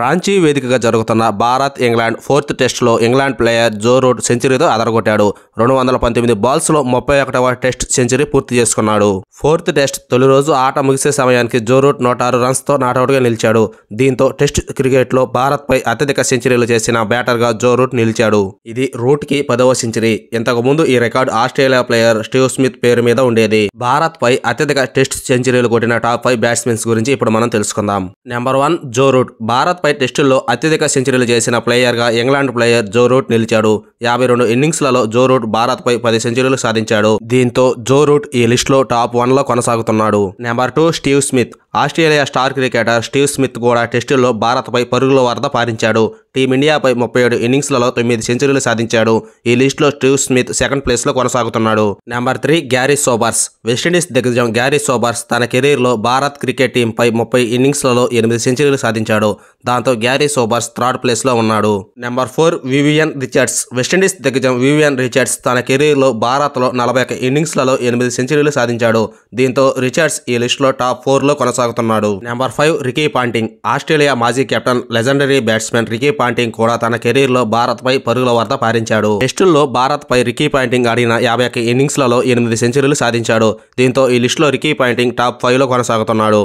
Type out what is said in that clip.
రాంచీ వేదికగా జరుగుతున్న Bharat England fourth టెస్టులో ఇంగ్లాండ్ ప్లేయర్ జో రూట్ సెంచరీతో అదరగొట్టాడు రెండు వందల పంతొమ్మిది బాల్స్లో ముప్పై ఒకటవ టెస్ట్ సెంచరీ పూర్తి చేసుకున్నాడు ఫోర్త్ టెస్ట్ తొలి రోజు ఆట ముగిసే సమయానికి జో రూట్ నూట ఆరు రన్స్తో నాటౌట్గా నిలిచాడు దీంతో టెస్ట్ క్రికెట్లో భారత్పై అత్యధిక సెంచరీలు చేసిన బ్యాటర్గా జో రూట్ నిలిచాడు ఇది రూట్కి పదవ సెంచరీ ఇంతకుముందు ఈ record Australia player Steve Smith పేరు మీద ఉండేది భారత్పై అత్యధిక టెస్ట్ సెంచరీలు కొట్టిన టాప్ ఫైవ్ బ్యాట్స్మెన్స్ గురించి ఇప్పుడు మనం తెలుసుకుందాం number one Joe Root Bharat పై టెస్టుల్లో అత్యధిక సెంచరీలు చేసిన ప్లేయర్గా ఇంగ్లాండ్ ప్లేయర్ జో రూట్ నిలిచాడు యాభై రెండు ఇన్నింగ్స్లలో జో రూట్ భారత్పై పది సెంచరీలు సాధించాడు దీంతో జో రూట్ ఈ లిస్టులో టాప్ వన్లో కొనసాగుతున్నాడు number two Steve Smith Australia star cricketer Steve Smith కూడా టెస్టుల్లో భారత్పై పరుగుల వార్త పారించాడు టీమిండియాపై ముప్పై ఏడు ఇన్నింగ్స్లలో తొమ్మిది సెంచరీలు సాధించాడు ఈ లిస్టులో స్టీవ్ స్మిత్ సెకండ్ ప్లేస్లో కొనసాగుతున్నాడు number three Garry Sobers West Indies దిగ్గజం గ్యారీ సోబర్స్ తన కెరీర్లో భారత్ క్రికెట్ టీంపై ముప్పై ఇన్నింగ్స్లలో ఎనిమిది సెంచరీలు సాధించాడు దాంతో గ్యారీ సోబర్స్ థర్డ్ ప్లేస్లో ఉన్నాడు number four Vivian Richards West Indies దిగ్గజం వివియన్ రిచర్డ్స్ తన కెరీర్లో భారత్లో నలభై ఒక ఇన్నింగ్స్లలో ఎనిమిది సెంచరీలు సాధించాడు దీంతో రిచర్డ్స్ ఈ లిస్టులో టాప్ ఫోర్లో కొనసాగు కొనసాగుతున్నాడు number five Ricky Ponting Australia మాజీ captain legendary batsmen Ricky Ponting కూడా తన కెరీర్ లో భారత్ పై పరుగుల వార్త పారించాడు టెస్టుల్లో భారత్ పై రికీ పాయింటింగ్ ఆడిన యాభై ఒక్క లలో ఎనిమిది సెంచరీలు సాధించాడు దీంతో ఈ లిస్టులో రికీ పాయింటింగ్ టాప్ ఫైవ్ లో కొనసాగుతున్నాడు